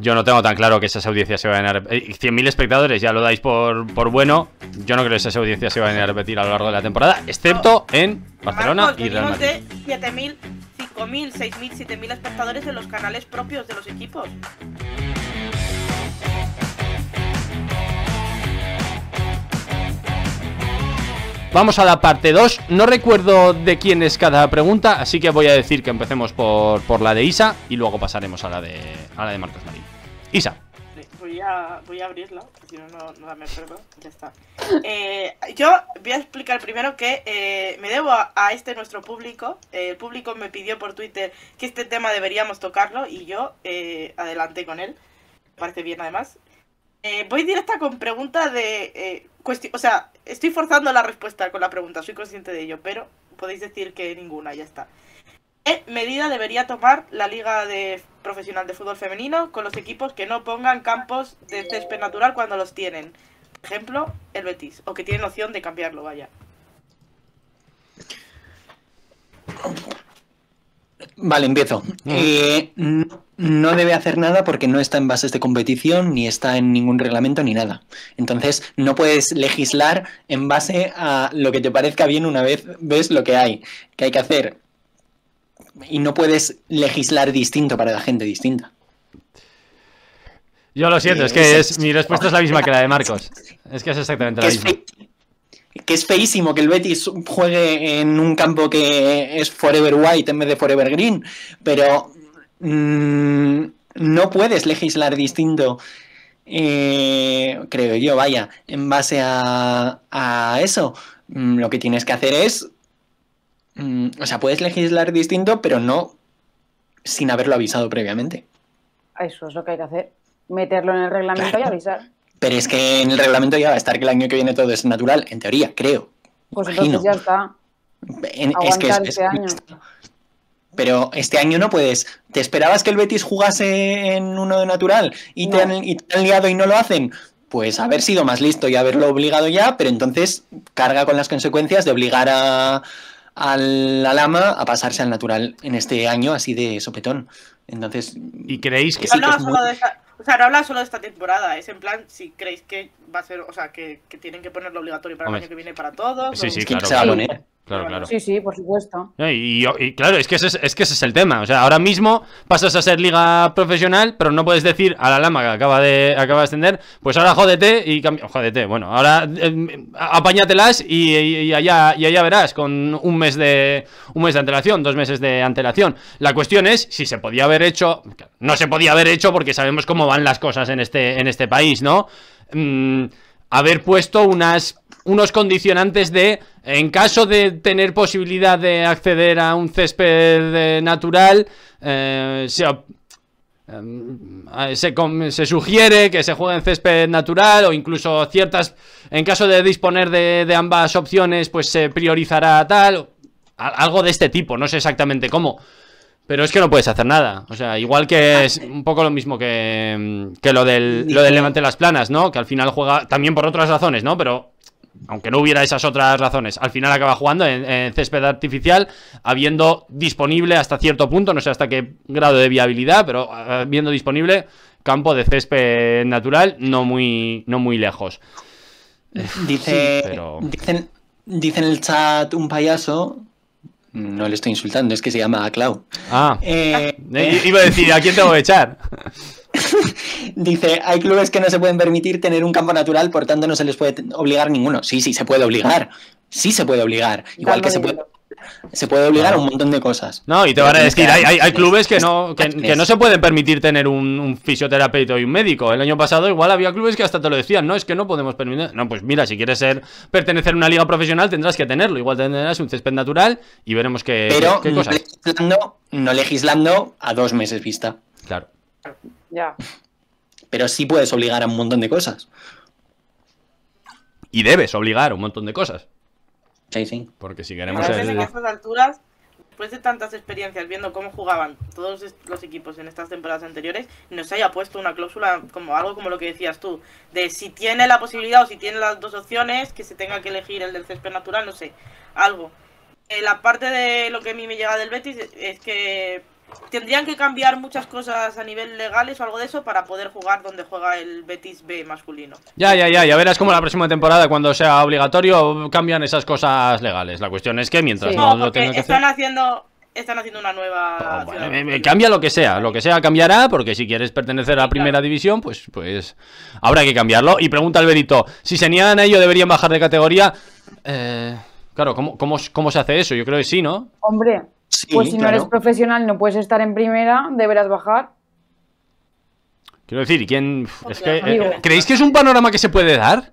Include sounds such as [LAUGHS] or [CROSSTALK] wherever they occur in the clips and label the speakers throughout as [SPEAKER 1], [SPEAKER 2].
[SPEAKER 1] Yo no tengo tan claro que esas audiencias se vayan a repetir. Eh, 100.000 espectadores ya lo dais por, por bueno. Yo no creo que esas audiencias se vaya a repetir a lo largo de la temporada, excepto en Barcelona y Real Madrid.
[SPEAKER 2] de 7.000, 5.000, 6.000, 7.000 espectadores en los canales propios de los equipos.
[SPEAKER 1] Vamos a la parte 2. No recuerdo de quién es cada pregunta, así que voy a decir que empecemos por, la de Isa y luego pasaremos a la de, a la de Marcos Marín. Isa.
[SPEAKER 2] Voy a, abrirla, si no, no me perdón. Ya está. Eh, yo voy a explicar primero que eh, me debo a, este nuestro público. el público me pidió por Twitter que este tema deberíamos tocarlo y yo eh, adelanté con él. parece bien, además. voy directa con preguntas de o sea, estoy forzando la respuesta con la pregunta, soy consciente de ello, pero podéis decir que ninguna, ya está. ¿Qué medida debería tomar la Liga de Profesional de Fútbol Femenino con los equipos que no pongan campos de césped natural cuando los tienen? ejemplo, el Betis, o que tienen opción de cambiarlo, vaya.
[SPEAKER 3] Vale, empiezo. Eh, no debe hacer nada porque no está en bases de competición, ni está en ningún reglamento, ni nada. Entonces, no puedes legislar en base a lo que te parezca bien una vez ves lo que hay, que hay que hacer. Y no puedes legislar distinto para la gente distinta.
[SPEAKER 1] Yo lo siento, es que eh, es, mi respuesta es la misma que la de Marcos. Es que es exactamente la misma
[SPEAKER 3] que es feísimo que el Betis juegue en un campo que es forever white en vez de forever green, pero Mm, no puedes legislar distinto, eh, creo yo, vaya, en base a, eso. Mm, lo que tienes que hacer es, mm, o sea, puedes legislar distinto, pero no sin haberlo avisado previamente.
[SPEAKER 4] Eso es lo que hay que hacer, meterlo en el reglamento y avisar.
[SPEAKER 3] Pero es que en el reglamento ya va a estar que el año que viene todo es natural, en teoría, creo.
[SPEAKER 4] Pues entonces ya está. es que es, este año
[SPEAKER 3] pero este año no puedes. ¿Te esperabas que el Betis jugase en uno de natural y, te, han, y liado y no lo hacen? pues haber sido más listo y haberlo obligado ya, pero entonces carga con las consecuencias de obligar a, la lama a pasarse al natural en este año así de sopetón. Entonces, ¿y creéis que, o
[SPEAKER 2] sea, no habla solo de esta temporada, es en plan si creéis que va a ser, o sea, que, tienen que
[SPEAKER 4] ponerlo obligatorio para el año que viene para todos. Sí, sí, claro. se Claro, claro. Sí, sí, por supuesto.
[SPEAKER 1] Y, claro, es que, ese es, que ese es el tema. O sea, ahora mismo pasas a ser liga profesional, pero no puedes decir a la lama que acaba de, acaba de ascender, pues ahora jódete y cambia. Jódete, bueno, ahora em, apáñatelas y, y, allá, verás con un mes, de, un mes de antelación, dos meses de antelación. La cuestión es si se podía haber hecho, no se podía haber hecho porque sabemos cómo van las cosas en este, en este país, ¿no? Mm, haber puesto unas, unos condicionantes de, en caso de tener posibilidad de acceder a un césped eh, natural, eh, em, se, sugiere que se juegue en césped natural o incluso ciertas, en caso de disponer de, de ambas opciones, pues se priorizará tal, algo de este tipo, no sé exactamente cómo. Pero es que no puedes hacer nada. O sea, igual que ah, es un poco lo mismo que, mm, lo del, lo levante las planas, ¿no? Que al final juega también por otras razones, ¿no? Pero aunque no hubiera esas otras razones, al final acaba jugando en, césped artificial, habiendo disponible hasta cierto punto, no sé hasta qué grado de viabilidad, pero ah, habiendo disponible campo de césped natural, no muy, no muy lejos.
[SPEAKER 3] Dice, en dicen, el chat un payaso no le estoy insultando, es que se llama Clau. Ah. Eh, eh, iba a decir, ¿a quién tengo que echar? [LAUGHS] Dice, hay clubes que no se pueden permitir tener un campo natural, por tanto no se les puede obligar ninguno. Sí, sí, se puede obligar. Sí se puede obligar. Igual que se puede se puede obligar a un montón de cosas. No, y te van a decir, hay, clubes que no, que, no se
[SPEAKER 1] pueden permitir tener un, fisioterapeuta y un médico. El año pasado igual había clubes que hasta te lo decían, no, es que no podemos permitir... No, pues mira, si quieres ser pertenecer a una liga profesional tendrás que tenerlo. Igual tendrás un césped natural y veremos que Pero
[SPEAKER 3] no legislando a dos meses vista. Claro. Ya. Pero sí puedes obligar a un montón de cosas. Y
[SPEAKER 1] debes obligar a un montón de cosas. Sí, sí. Porque si queremos... A veces en estas
[SPEAKER 2] alturas, después de tantas experiencias viendo cómo jugaban todos los equipos en estas temporadas anteriores, nos haya puesto una cláusula como algo como lo que decías tú, de si tiene la posibilidad o si tiene las dos opciones, que se tenga que elegir el del césped natural, no sé, algo. Eh, la parte de lo que a mí me llega del Betis es que tendrían que cambiar muchas cosas a nivel legales o algo de eso para poder jugar donde juega el Betis B masculino. Ya, ya, ya, ya
[SPEAKER 1] verás como la próxima temporada cuando sea obligatorio cambian esas cosas legales. La cuestión es que mientras no, lo tengan que están
[SPEAKER 2] haciendo están haciendo una
[SPEAKER 1] nueva. Oh, eh, eh, cambia lo que sea, lo que sea cambiará, porque si quieres pertenecer a la primera división, pues, pues habrá que cambiarlo. Y pregunta Alberito: si se niegan a ello, deberían bajar de categoría. Eh, claro, ¿cómo, cómo se hace eso? Yo creo que sí, ¿no?
[SPEAKER 4] Hombre, pues si no eres profesional, no puedes estar en primera, deberás bajar.
[SPEAKER 1] Quiero decir, ¿quién. Eh, ¿Creéis que es un panorama que se puede dar?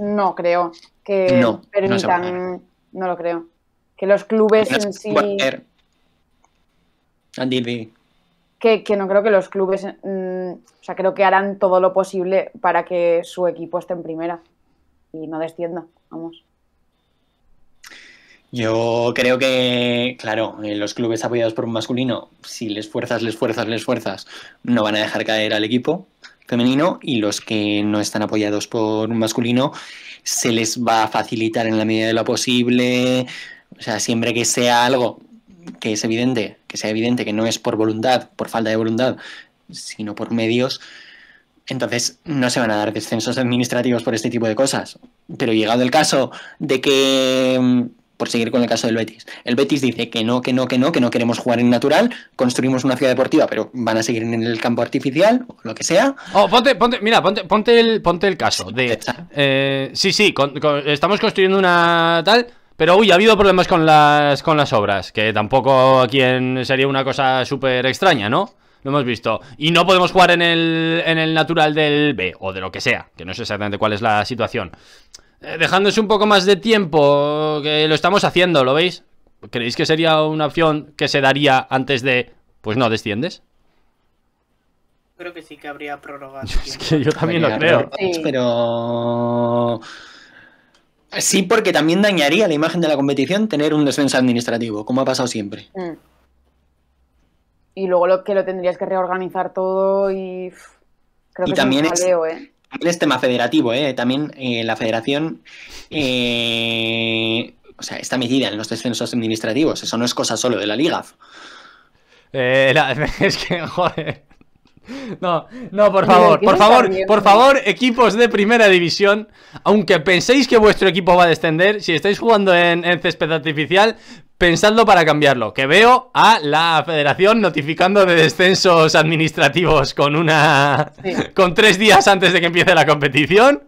[SPEAKER 4] No creo que no, permitan. No, lo creo. Que los clubes en sí. Andy. Que, que, no creo que los clubes. Mm, o sea, creo que harán todo lo posible para que su equipo esté en primera y no descienda. Vamos.
[SPEAKER 3] Yo creo que, claro, eh, los clubes apoyados por un masculino, si les fuerzas, les fuerzas, les fuerzas, no van a dejar caer al equipo femenino y los que no están apoyados por un masculino se les va a facilitar en la medida de lo posible, o sea, siempre que sea algo que es evidente, que sea evidente que no es por voluntad, por falta de voluntad, sino por medios, entonces no se van a dar descensos administrativos por este tipo de cosas. Pero llegado el caso de que mm, por seguir con el caso del Betis. El Betis dice que no, que no, que no, que no queremos jugar en natural, construimos una ciudad deportiva, pero van a seguir en el campo artificial o lo que sea.
[SPEAKER 1] Oh, ponte, ponte, mira, ponte, ponte el, ponte el caso de... Eh, sí, sí, estamos construyendo una tal... Pero uy, ha habido problemas con las, con las obras, que tampoco aquí sería una cosa súper extraña, ¿no? Lo hemos visto. Y no podemos jugar en el, en el natural del B o de lo que sea, que no sé exactamente cuál es la situación. Eh, dejándose un poco más de tiempo, que lo estamos haciendo, ¿lo veis? ¿Creéis que sería una opción que se daría antes de, pues no, desciendes?
[SPEAKER 2] Creo que sí que habría prorrogado. [LAUGHS] es que yo también lo creo.
[SPEAKER 3] Pero... Sí, porque también dañaría la imagen de la competición tener un descenso administrativo, como ha pasado siempre.
[SPEAKER 4] Mm. Y luego lo que lo tendrías que reorganizar todo y... Creo que también es ¿eh?
[SPEAKER 3] es tema federativo, ¿eh? También eh, la federación. Eh, o sea, está medida en los descensos administrativos. Eso no es cosa solo de la Liga.
[SPEAKER 1] Eh, [LAUGHS] es que, joder. No, no, por favor, por favor, por
[SPEAKER 3] favor, equipos de primera división,
[SPEAKER 1] aunque penséis que vuestro equipo va a descender, si estáis jugando en césped artificial, Pensadlo para cambiarlo, que veo a la federación notificando de descensos administrativos con una con tres días antes de que empiece la competición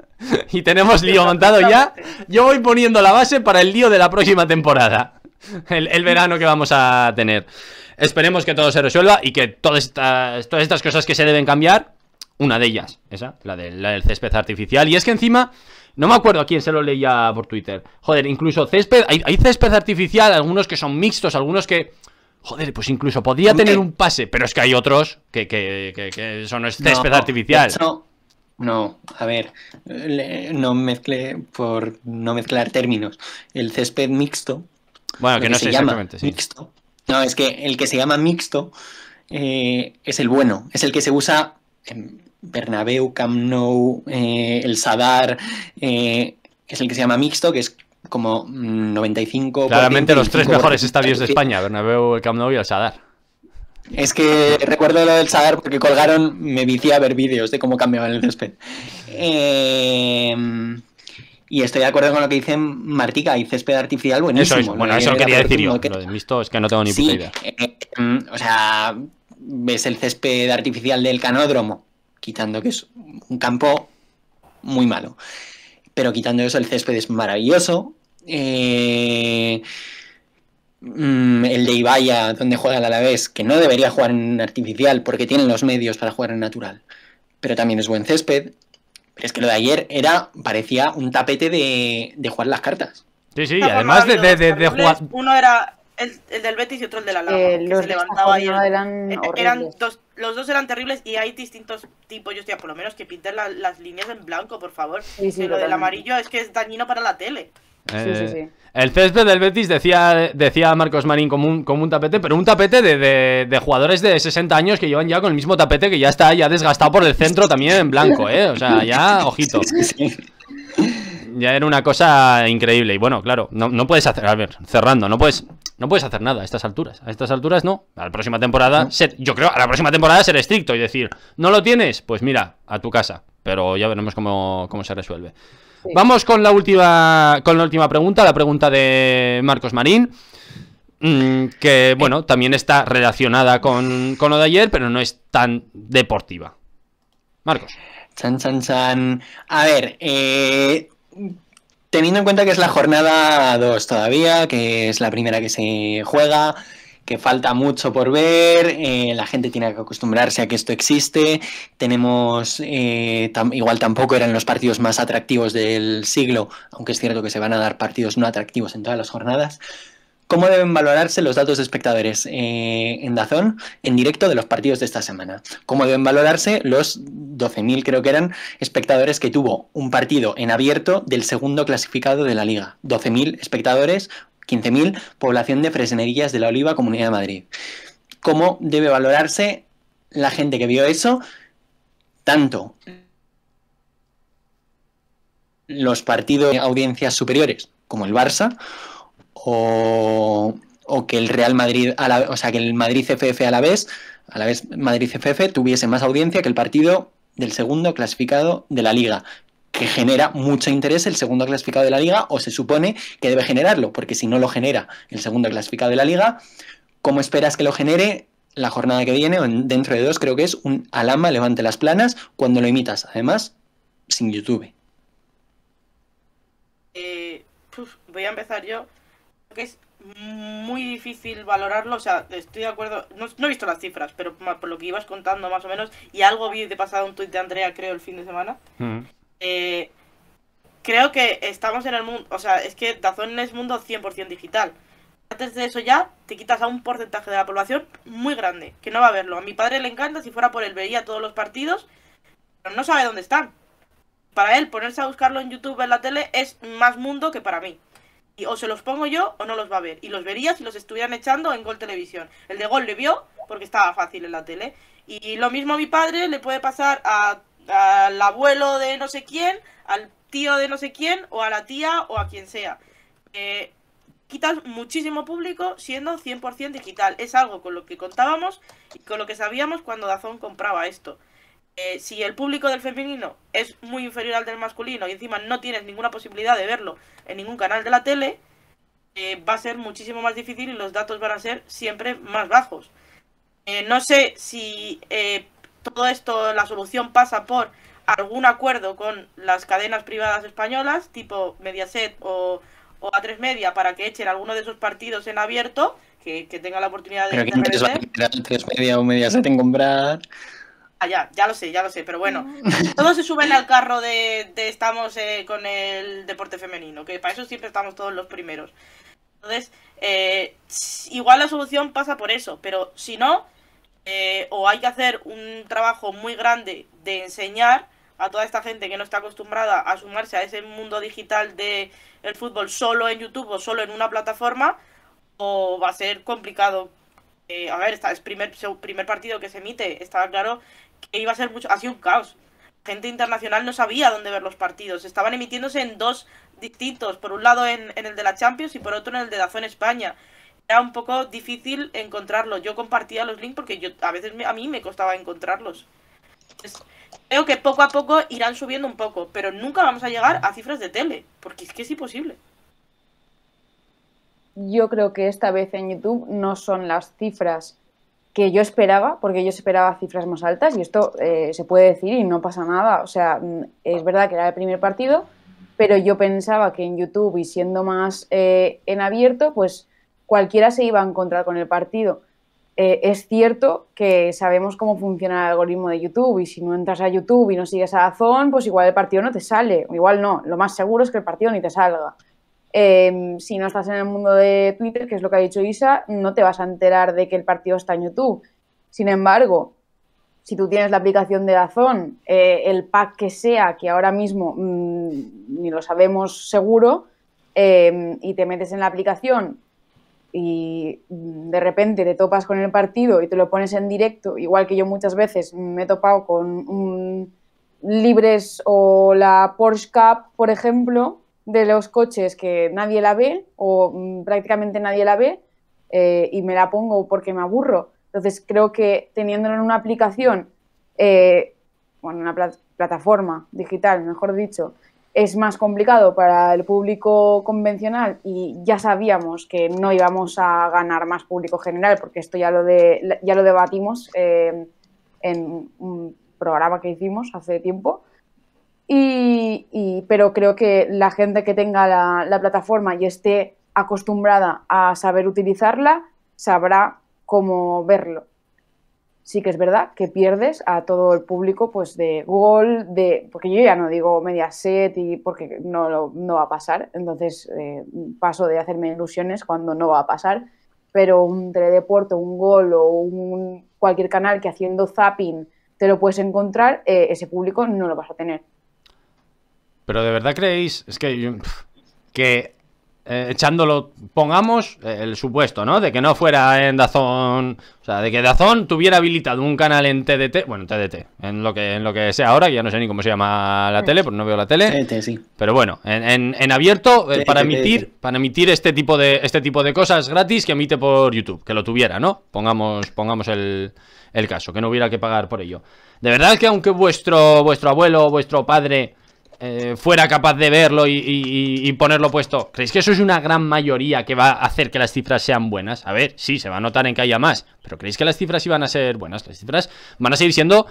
[SPEAKER 1] y tenemos lío montado ya. Yo voy poniendo la base para el lío de la próxima temporada. El, verano que vamos a tener. Esperemos que todo se resuelva y que todas estas, todas estas cosas que se deben cambiar, una de ellas, esa, la del césped artificial. Y es que encima no me acuerdo a quién se lo leía por Twitter. Joder, incluso césped. Hay, césped artificial, algunos que son mixtos, algunos que. Joder, pues incluso podría tener un pase, pero es que hay otros que, que, que, eso no es césped artificial.
[SPEAKER 3] no, a ver, no mezcle por no mezclar términos. El césped mixto. Bueno, que no sé exactamente, Mixto. No, es que el que se llama mixto eh, es el bueno, es el que se usa Bernabéu, Camp Nou, eh, El Sadar, eh, que es el que se llama mixto, que es como 95... Mm, Claramente los tres mejores estadios de España,
[SPEAKER 1] Bernabéu, el Camp y El
[SPEAKER 3] Sadar. Es que recuerdo lo del Sadar porque colgaron, me vicié a ver vídeos de cómo cambiaban el césped. Em, y estoy de acuerdo con lo que dice Martica, hay césped artificial buenísimo. Eso bueno, eso lo quería decir yo. Lo de
[SPEAKER 1] mixto es que no
[SPEAKER 3] tengo ni puta idea. Eh, em, o sea, ves el césped artificial del canódromo quitando que es un campo muy malo. Pero quitando eso, el césped es maravilloso. Eh, mm, el de Ibaya, donde juega el Alavés, que no debería jugar en artificial porque tienen los medios para jugar en natural, pero también es buen césped. Pero es que lo de ayer era parecía un tapete de, jugar las cartas.
[SPEAKER 2] Sí, sí, además de, de, jugar. Uno era el, del Betis y otro el de la Lava los se levantaba eran, e-, eran dos, los dos eran terribles y hay distintos tipos. Yo estoy por lo menos que pinten las líneas en blanco, por favor. Sí, lo del amarillo es que es dañino para la tele. Eh,
[SPEAKER 1] el césped del Betis decía, decía Marcos Marín como un, tapete, pero un tapete de, jugadores de 60 años que llevan ya con el mismo tapete que ya está ya desgastado por el centro también en blanco, ¿eh? O sea, ya, ojito ya era una cosa increíble. Y bueno, claro, no, no puedes hacer, a ver, cerrando, no puedes no puedes hacer nada a estas alturas. A estas alturas no. A la próxima temporada, ser, yo creo, a la próxima temporada ser estricto y decir, no lo tienes, pues mira, a tu casa. Pero ya veremos cómo, se resuelve. Vamos con la última con la última pregunta, la pregunta de Marcos Marín. Mm, que bueno, eh. también está relacionada con, con lo de ayer, pero no es tan
[SPEAKER 3] deportiva. Marcos. Chan, chan, chan. A ver, eh, teniendo en cuenta que es la jornada 2 todavía, que es la primera que se juega, que falta mucho por ver, eh, la gente tiene que acostumbrarse a que esto existe, tenemos, eh, igual tampoco eran los partidos más atractivos del siglo, aunque es cierto que se van a dar partidos no atractivos en todas las jornadas, ¿Cómo deben valorarse los datos de espectadores eh, en Dazón en directo de los partidos de esta semana? ¿Cómo deben valorarse los 12.000, creo que eran, espectadores que tuvo un partido en abierto del segundo clasificado de la liga? 12.000 espectadores, 15.000, población de Fresnerillas de la Oliva, Comunidad de Madrid. ¿Cómo debe valorarse la gente que vio eso? Tanto los partidos de audiencias superiores como el Barça o, que el Real Madrid, a o sea, que el Madrid CFF a la vez, a la vez Madrid CFF tuviese más audiencia que el partido del segundo clasificado de la liga, que genera mucho interés el segundo clasificado de la liga, o se supone que debe generarlo, porque si no lo genera el segundo clasificado de la liga, ¿cómo esperas que lo genere la jornada que viene o dentro de dos? Creo que es un Alama levante las planas cuando lo imitas, además, sin YouTube.
[SPEAKER 2] Eh, voy a empezar yo es muy difícil valorarlo. O sea, estoy de acuerdo. No, he visto las cifras, pero por lo que ibas contando más o menos, y algo vi de pasado un tuit de Andrea, creo, el fin de semana. Mm. Eh, creo que estamos en el mundo. O sea, es que Dazón es mundo 100% digital. Antes de eso ya te quitas a un porcentaje de la población muy grande, que no va a verlo. A mi padre le encanta, si fuera por él vería todos los partidos, pero no sabe dónde están. Para él ponerse a buscarlo en YouTube, en la tele, es más mundo que para mí y o se los pongo yo o no los va a ver. Y los vería si los estuvieran echando en Gol Televisión. El de Gol le vio porque estaba fácil en la tele. Y lo mismo a mi padre le puede pasar al abuelo de no sé quién, al tío de no sé quién, o a la tía o a quien sea. Eh, quitas muchísimo público siendo 100% digital. Es algo con lo que contábamos y con lo que sabíamos cuando Dazón compraba esto. Eh, si el público del femenino es muy inferior al del masculino y encima no tienes ninguna posibilidad de verlo en ningún canal de la tele, eh, va a ser muchísimo más difícil y los datos van a ser siempre más bajos. Eh, no sé si todo esto, la solución pasa por algún acuerdo con las cadenas privadas españolas, tipo Mediaset o, o A3 Media, para que echen alguno de esos partidos en abierto, que, tenga la oportunidad de... Pero de
[SPEAKER 3] a A3 Media o Mediaset en comprar?
[SPEAKER 2] Ah, ya, lo sé, ya lo sé, pero bueno. [LAUGHS] Todos se suben al carro de, estamos eh, con el deporte femenino, que para eso siempre estamos todos los primeros. Entonces, eh, igual la solución pasa por eso, pero si no, eh, o hay que hacer un trabajo muy grande de enseñar a toda esta gente que no está acostumbrada a sumarse a ese mundo digital del el fútbol solo en YouTube o solo en una plataforma, o va a ser complicado eh, a ver, es primer, primer partido que se emite, estaba claro que iba a ser mucho, ha sido un caos. Gente internacional no sabía dónde ver los partidos, estaban emitiéndose en dos distintos, por un lado en, el de la Champions y por otro en el de la zona España. Era un poco difícil encontrarlo. Yo compartía los links porque yo a veces a mí me costaba encontrarlos. creo que poco a poco irán subiendo un poco, pero nunca vamos a llegar a cifras de tele, porque es que es imposible
[SPEAKER 4] yo creo que esta vez en YouTube no son las cifras que yo esperaba, porque yo esperaba cifras más altas y esto eh, se puede decir y no pasa nada. O sea, mm, es verdad que era el primer partido, pero yo pensaba que en YouTube y siendo más eh, en abierto, pues cualquiera se iba a encontrar con el partido. Eh, es cierto que sabemos cómo funciona el algoritmo de YouTube y si no entras a YouTube y no sigues a Azón, pues igual el partido no te sale. Igual no, lo más seguro es que el partido ni te salga. Em, si no estás en el mundo de Twitter, que es lo que ha dicho Isa, no te vas a enterar de que el partido está en YouTube. Sin embargo, si tú tienes la aplicación de Dazón, eh, el pack que sea, que ahora mismo mm, ni lo sabemos seguro, em, y te metes en la aplicación y mm, de repente te topas con el partido y te lo pones en directo, igual que yo muchas veces me he topado con Libres o la Porsche Cup, por ejemplo, de los coches que nadie la ve o mm, prácticamente nadie la ve eh, y me la pongo porque me aburro. Entonces creo que teniéndolo en una aplicación, eh, bueno, una plataforma digital, mejor dicho, es más complicado para el público convencional y ya sabíamos que no íbamos a ganar más público general porque esto ya lo, de, ya lo debatimos eh, en un programa que hicimos hace tiempo y, pero creo que la gente que tenga la, plataforma y esté acostumbrada a saber utilizarla, sabrá cómo verlo. Sí que es verdad que pierdes a todo el público pues de gol, de, porque yo ya no digo Mediaset y porque no, no va a pasar, entonces eh, paso de hacerme ilusiones cuando no va a pasar, pero un teledeporte, un gol o un, cualquier canal que haciendo zapping te lo puedes encontrar, eh, ese público no lo vas a tener.
[SPEAKER 1] Pero de verdad creéis, es que, que eh, echándolo, pongamos eh, el supuesto, ¿no? De que no fuera en Dazón, o sea, de que Dazón tuviera habilitado un canal en TDT, bueno, TDT, en lo que en lo que sea ahora, que ya no sé ni cómo se llama la tele, porque no veo la tele. sí. Pero bueno, en, abierto eh, para emitir para emitir este tipo de este tipo de cosas gratis que emite por YouTube, que lo tuviera, ¿no? Pongamos pongamos el, caso, que no hubiera que pagar por ello. De verdad que aunque vuestro vuestro abuelo, vuestro padre eh, fuera capaz de verlo y, y, ponerlo puesto. ¿Creéis que eso es una gran mayoría que va a hacer que las cifras sean buenas? A ver, sí, se va a notar en que haya más, pero ¿creéis que las cifras iban a ser buenas? Las cifras van a seguir siendo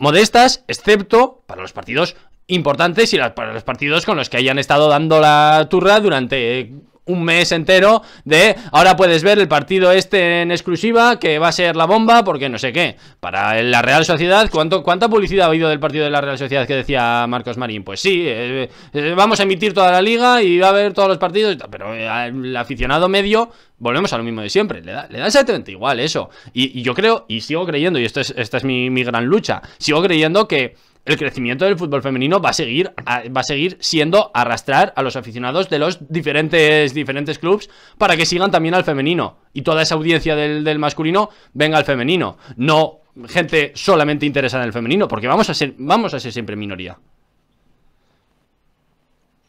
[SPEAKER 1] modestas, excepto para los partidos importantes y para los partidos con los que hayan estado dando la turra durante un mes entero de ahora puedes ver el partido este en exclusiva que va a ser la bomba porque no sé qué. Para la Real Sociedad, ¿cuánto, ¿cuánta publicidad ha habido del partido de la Real Sociedad que decía Marcos Marín? Pues sí, eh, eh, vamos a emitir toda la liga y va a haber todos los partidos, pero eh, el aficionado medio volvemos a lo mismo de siempre. Le da, le da exactamente igual eso. Y, yo creo, y sigo creyendo, y esto esta es mi gran lucha, sigo creyendo que el crecimiento del fútbol femenino va a seguir, va a seguir siendo arrastrar a los aficionados de los diferentes, diferentes clubes para que sigan también al femenino y toda esa audiencia del, masculino venga al femenino, no gente solamente interesada en el femenino, porque vamos a ser, vamos a ser siempre minoría.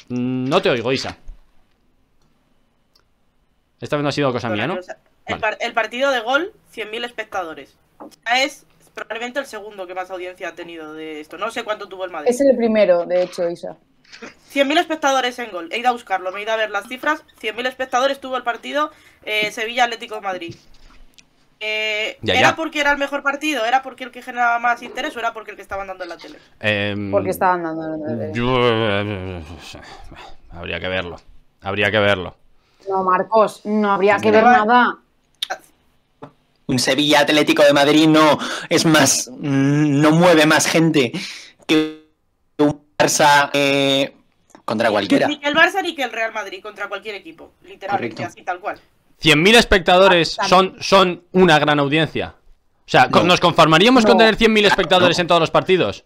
[SPEAKER 1] No te oigo, Isa. Esta vez no ha sido cosa mía, ¿no?
[SPEAKER 2] El, partido de gol, 100.000 espectadores. Es probablemente el segundo que más audiencia ha tenido de esto. No sé cuánto tuvo el Madrid. Es el primero,
[SPEAKER 4] de hecho, Isa. 100.000
[SPEAKER 2] espectadores en gol. He ido a buscarlo, me he ido a ver las cifras. 100.000 espectadores tuvo el partido eh, Sevilla-Atlético Madrid. Eh, ¿Era porque era el mejor partido? ¿Era porque el que generaba más interés o era porque el que estaban dando en la tele?
[SPEAKER 1] Em, porque estaban dando en la tele. Eh,
[SPEAKER 3] habría que verlo. Habría que verlo.
[SPEAKER 4] No, Marcos, no habría que ver nada
[SPEAKER 3] un Sevilla Atlético de Madrid no es más, no mueve más gente que un Barça eh, contra
[SPEAKER 1] cualquiera. Ni
[SPEAKER 2] que el Barça ni que el Real Madrid contra cualquier equipo, literalmente, así tal cual.
[SPEAKER 3] 100.000
[SPEAKER 1] espectadores ah, son, son una gran audiencia. O sea, ¿nos conformaríamos con tener 100.000
[SPEAKER 3] espectadores en todos los partidos?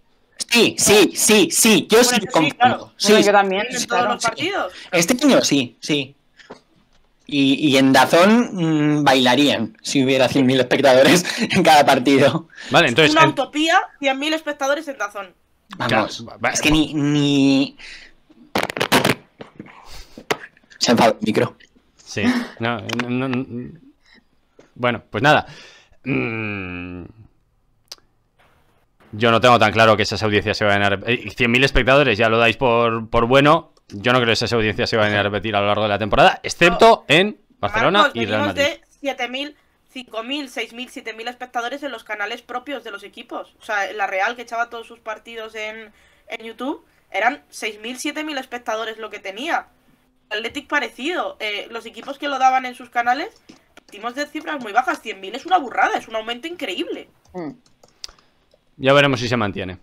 [SPEAKER 3] Sí, sí, sí, sí. Yo sí, sí, claro.
[SPEAKER 4] también, en todos los partidos.
[SPEAKER 3] Este año sí, sí. Y, en Dazón mm, bailarían si hubiera 100.000 espectadores [LAUGHS] en cada partido. Vale, entonces. Una
[SPEAKER 2] utopía, 100.000 espectadores en Dazón.
[SPEAKER 3] Vamos. es que ni, ni.
[SPEAKER 1] Se enfadó el micro. Sí, Bueno, pues nada. Mm. Yo no tengo tan claro que esas audiencias se van a ganar. Eh, 100.000 espectadores ya lo dais por, por bueno, yo no creo que esa audiencia se vaya a repetir a lo largo de la temporada, excepto en Barcelona y Real Madrid.
[SPEAKER 2] de 7.000, 5.000, 6.000, 7.000 espectadores en los canales propios de los equipos. O sea, la Real que echaba todos sus partidos en, YouTube, eran 6.000, 7.000 espectadores lo que tenía. Athletic parecido. Eh, los equipos que lo daban en sus canales, partimos de cifras muy bajas. 100.000 es una burrada, es un aumento increíble.
[SPEAKER 4] Mm.
[SPEAKER 1] Ya veremos si se mantiene.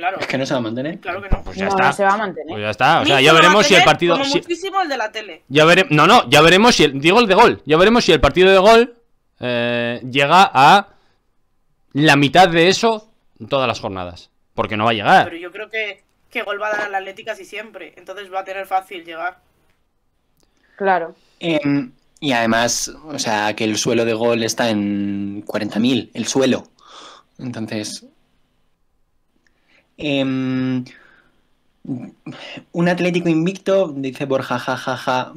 [SPEAKER 2] Claro. Es que no se va a mantener. Claro que no. Pues ya está. No se va a mantener. Pues ya está. O sea, ya veremos si el partido. muchísimo el de la tele.
[SPEAKER 1] Ya No, no, ya veremos si el. Digo el de gol. Ya veremos si el partido de gol eh, llega a la mitad de eso todas las jornadas. Porque no va a llegar. Pero
[SPEAKER 2] yo creo que, que gol va a dar a la Atlética así siempre. Entonces va a tener fácil llegar.
[SPEAKER 4] Claro. Em,
[SPEAKER 3] y además, o sea, que el suelo de gol está en 40.000. El suelo. Entonces, Em, un Atlético invicto, dice Borja, jajaja, ja,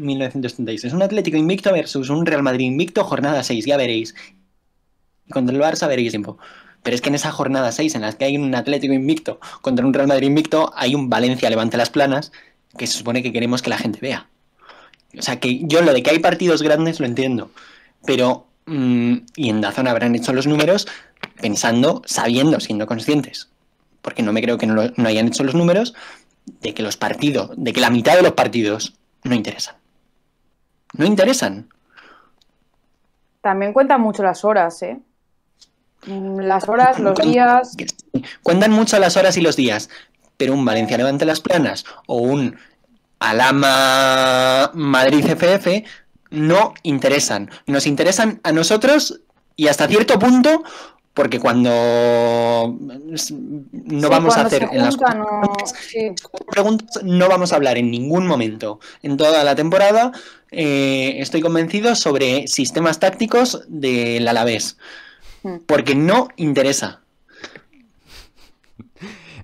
[SPEAKER 3] es Un Atlético invicto versus un Real Madrid invicto, jornada 6, ya veréis. Contra el Barça veréis tiempo. Pero es que en esa jornada 6, en la que hay un Atlético invicto contra un Real Madrid invicto, hay un Valencia levante las planas que se supone que queremos que la gente vea. O sea, que yo lo de que hay partidos grandes lo entiendo. Pero, mm, y en Dazón habrán hecho los números pensando, sabiendo, siendo conscientes porque no me creo que no, hayan hecho los números, de que los partidos, de que la mitad de los partidos no interesan. No interesan.
[SPEAKER 4] También cuentan mucho las horas, ¿eh? Mm, las horas, los días.
[SPEAKER 3] Cuentan mucho las horas y los días, pero un Valencia Levante las Planas o un Alama Madrid FF no interesan. Nos interesan a nosotros y hasta cierto punto porque cuando no vamos a hacer no, no vamos a hablar en ningún momento en toda la temporada eh, estoy convencido sobre sistemas tácticos del Alavés hmm. porque no interesa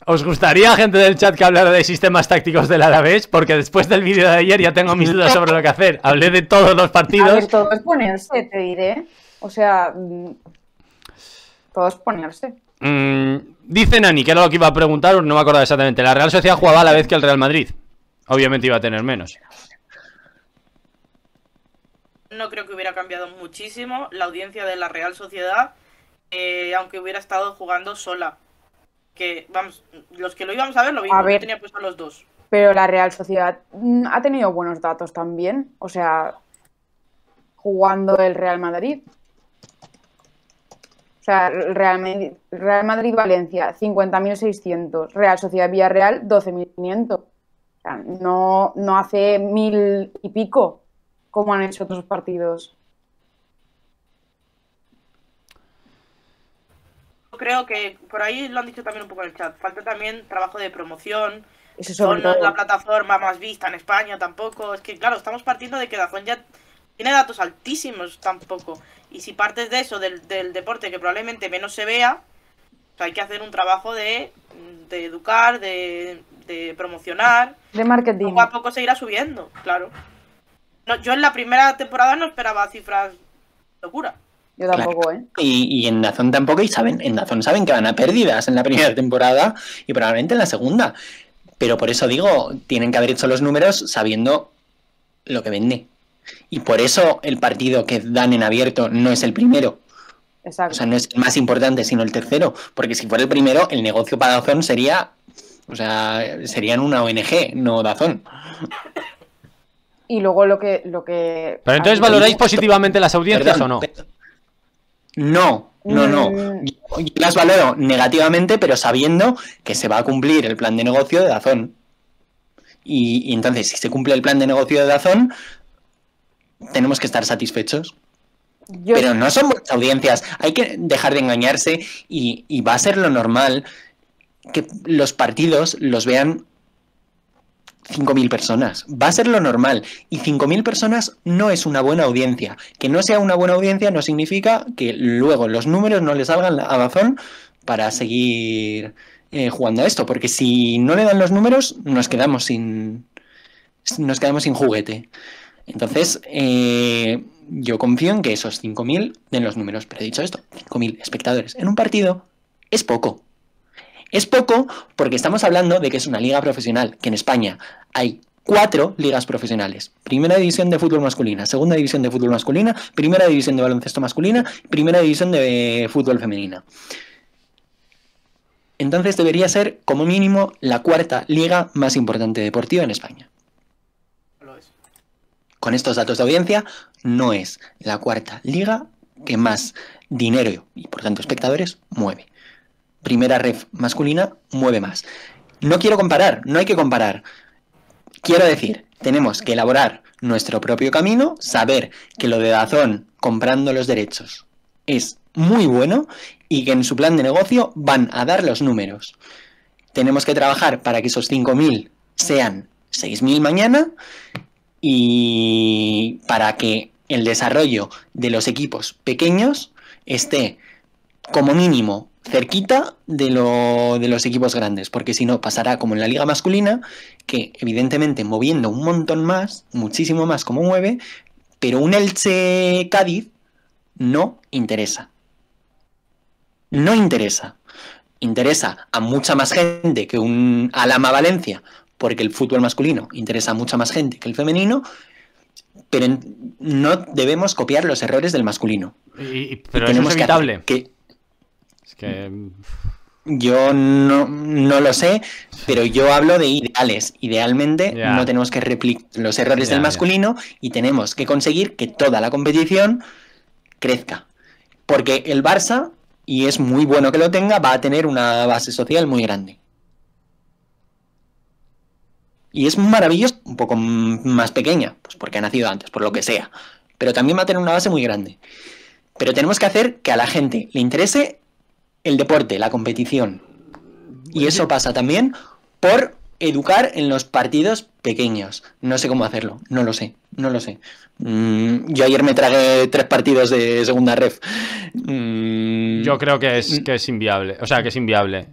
[SPEAKER 3] ¿Os gustaría, gente del chat, que hablara de sistemas
[SPEAKER 1] tácticos del Alavés? Porque después del vídeo de ayer ya tengo mis dudas sobre lo que hacer. Hablé de todos los partidos. A ver,
[SPEAKER 4] todos ponerse, te O sea, mm, todos ponerse.
[SPEAKER 1] Mm, dice Nani, que era lo que iba a preguntar, no me acuerdo exactamente. La Real Sociedad jugaba a la vez que el Real Madrid. Obviamente iba a tener menos.
[SPEAKER 2] No creo que hubiera cambiado muchísimo la audiencia de la Real Sociedad, eh, aunque hubiera estado jugando sola. Que, vamos, los que lo íbamos a ver lo vimos, tenía puesto a los dos.
[SPEAKER 4] Pero la Real Sociedad mm, ha tenido buenos datos también. O sea, jugando el Real Madrid. O sea, Real, Madrid, valencia 50.600. Real Sociedad Villarreal, 12.500. O sea, no, no hace mil y pico como han hecho otros partidos.
[SPEAKER 2] Creo que por ahí lo han dicho también un poco en el chat. Falta también trabajo de promoción.
[SPEAKER 4] Eso sobre la
[SPEAKER 2] plataforma más vista en España tampoco. Es que, claro, estamos partiendo de que Dazón ya tiene datos altísimos tampoco. Y si partes de eso, del, deporte que probablemente menos se vea, hay que hacer un trabajo de, educar, de, promocionar. De marketing. Poco a poco se irá subiendo, claro. yo en la primera temporada no esperaba cifras locura. Yo tampoco, ¿eh?
[SPEAKER 3] Y, en Dazón tampoco, y saben, en Dazón saben que van a pérdidas en la primera temporada y probablemente en la segunda. Pero por eso digo, tienen que haber hecho los números sabiendo lo que vende. Y por eso el partido que dan en abierto no es el primero. Exacto. O sea, no es el más importante, sino el tercero. Porque si fuera el primero, el negocio para Dazón sería. O sea, serían una ONG, no Dazón.
[SPEAKER 4] Y luego lo que. Lo que Pero entonces valoráis
[SPEAKER 3] positivamente las audiencias o no? No, no, no. Mm. Yo, las valoro negativamente, pero sabiendo que se va a cumplir el plan de negocio de Dazón. y, entonces, si se cumple el plan de negocio de Dazón, tenemos que estar satisfechos. Pero no son muchas audiencias. Hay que dejar de engañarse y, va a ser lo normal que los partidos los vean 5.000 personas. Va a ser lo normal. Y 5.000 personas no es una buena audiencia. Que no sea una buena audiencia no significa que luego los números no le salgan a razón para seguir eh, jugando a esto. Porque si no le dan los números, nos quedamos sin, nos quedamos sin juguete. Entonces, eh, yo confío en que esos 5.000 den los números, pero he dicho esto, 5.000 espectadores en un partido es poco. Es poco porque estamos hablando de que es una liga profesional, que en España hay cuatro ligas profesionales. Primera división de fútbol masculina, segunda división de fútbol masculina, primera división de baloncesto masculina, primera división de fútbol femenina. Entonces debería ser como mínimo la cuarta liga más importante deportiva en España con estos datos de audiencia, no es la cuarta liga que más dinero y por tanto espectadores mueve. Primera red masculina mueve más. No quiero comparar, no hay que comparar. Quiero decir, tenemos que elaborar nuestro propio camino, saber que lo de Dazón comprando los derechos es muy bueno y que en su plan de negocio van a dar los números. Tenemos que trabajar para que esos 5.000 sean 6.000 mañana y para que el desarrollo de los equipos pequeños esté como mínimo cerquita de, lo, de los equipos grandes, porque si no pasará como en la liga masculina, que evidentemente moviendo un montón más, muchísimo más como mueve, pero un Elche Cádiz no interesa. No interesa. Interesa a mucha más gente que un Alama Valencia porque el fútbol masculino interesa a mucha más gente que el femenino, pero no debemos copiar los errores del masculino.
[SPEAKER 1] pero es
[SPEAKER 3] Que, es mm. Yo no, lo sé, pero yo hablo de ideales. Idealmente no tenemos que replicar los errores del masculino y tenemos que conseguir que toda la competición crezca. Porque el Barça, y es muy bueno que lo tenga, va a tener una base social muy grande. Y es maravilloso, un poco más pequeña, pues porque ha nacido antes, por lo que sea. Pero también va a tener una base muy grande. Pero tenemos que hacer que a la gente le interese el deporte, la competición. Y eso pasa también por educar en los partidos pequeños. No sé cómo hacerlo, no lo sé. No lo sé. Mm, yo ayer me tragué tres partidos de segunda ref. Mm.
[SPEAKER 1] yo creo que es, que es inviable. O sea, que es inviable.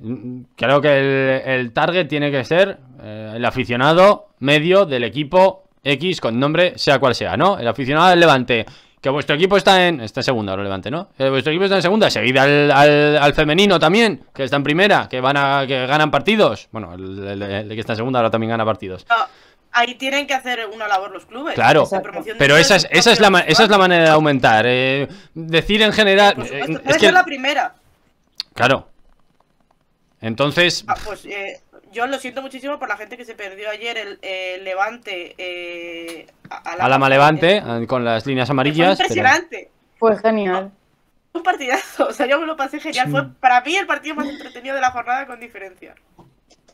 [SPEAKER 1] Creo que el, target tiene que ser eh, el aficionado medio del equipo X con nombre, sea cual sea, ¿no? El aficionado del Levante. Que vuestro equipo está en. Está en segunda, ahora Levante, ¿no? vuestro equipo está en segunda. seguida al, al, femenino también, que está en primera, que van a, que ganan partidos. Bueno, el, que está en segunda ahora también gana partidos
[SPEAKER 2] ahí tienen que hacer una labor los clubes. Claro, pero esa es,
[SPEAKER 1] esa, es la, esa es la manera de aumentar. Eh, decir en general... Pues, eh, pues, pues, esa es
[SPEAKER 2] la primera.
[SPEAKER 1] Claro. Entonces...
[SPEAKER 2] Ah, pues eh, yo lo siento muchísimo por la gente que se perdió ayer el, Levante... a, la Alama
[SPEAKER 1] Levante, con las líneas amarillas. Fue impresionante.
[SPEAKER 2] Fue
[SPEAKER 4] pues genial.
[SPEAKER 2] Un partidazo, [LAUGHS] o sea, yo me lo pasé genial. Fue para mí el
[SPEAKER 4] partido más entretenido de la jornada con diferencia.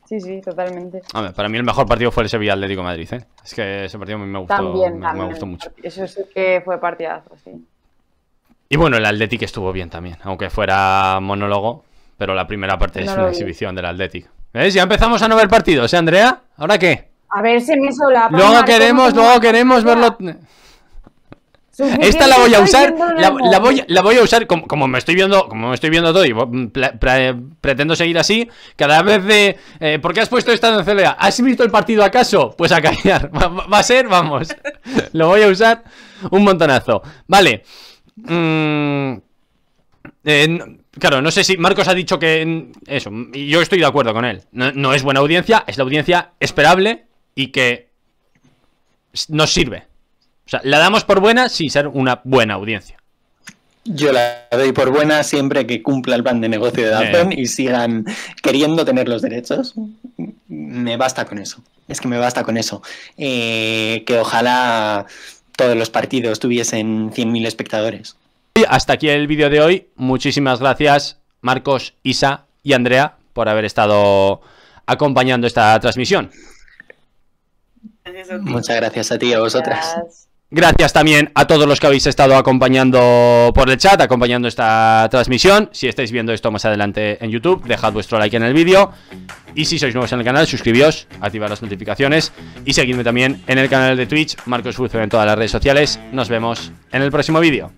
[SPEAKER 4] Sí, sí, totalmente.
[SPEAKER 1] para mí el mejor partido fue el Sevilla Atlético Madrid, ¿eh? Es que ese partido me gustó, también, me, gustó mucho.
[SPEAKER 4] Eso sí que fue partidazo, sí.
[SPEAKER 1] Y bueno, el Atlético estuvo bien también, aunque fuera monólogo, pero la primera parte es una exhibición del Atlético. ¿Ves? ¿Eh? Ya empezamos a no ver partidos, ¿eh, Andrea? ¿Ahora qué?
[SPEAKER 4] A ver, si me solapa. Luego queremos, luego queremos verlo. Esta la voy a usar, la,
[SPEAKER 1] voy, a usar como, me estoy viendo, como me estoy viendo todo y pretendo seguir así, cada vez de eh, ¿por qué has puesto esta en CLA? ¿Has visto el partido acaso? Pues a callar. [LAUGHS] Va, a ser, vamos. [LAUGHS] lo voy a usar un montonazo. Vale. Mm, eh, claro, no sé si Marcos ha dicho que eso, y yo estoy de acuerdo con él. no es buena audiencia, es la audiencia esperable y que nos sirve. O sea, la damos por buena sin ser una
[SPEAKER 3] buena audiencia. Yo la doy por buena siempre que cumpla el plan de negocio de Dalton eh. y sigan queriendo tener los derechos. Me basta con eso. Es que me basta con eso. Eh, que ojalá todos los partidos tuviesen 100.000 espectadores. hasta aquí el vídeo de hoy. Muchísimas gracias Marcos,
[SPEAKER 1] Isa y Andrea por haber estado acompañando esta transmisión.
[SPEAKER 3] Muchas gracias a ti y a vosotras.
[SPEAKER 1] Gracias también a todos los que habéis estado acompañando por el chat, acompañando esta transmisión. Si estáis viendo esto más adelante en YouTube, dejad vuestro like en el vídeo. Y si sois nuevos en el canal, suscribíos, activad las notificaciones y seguidme también en el canal de Twitch, Marcos Fuzo, en todas las redes sociales. Nos vemos en el próximo vídeo.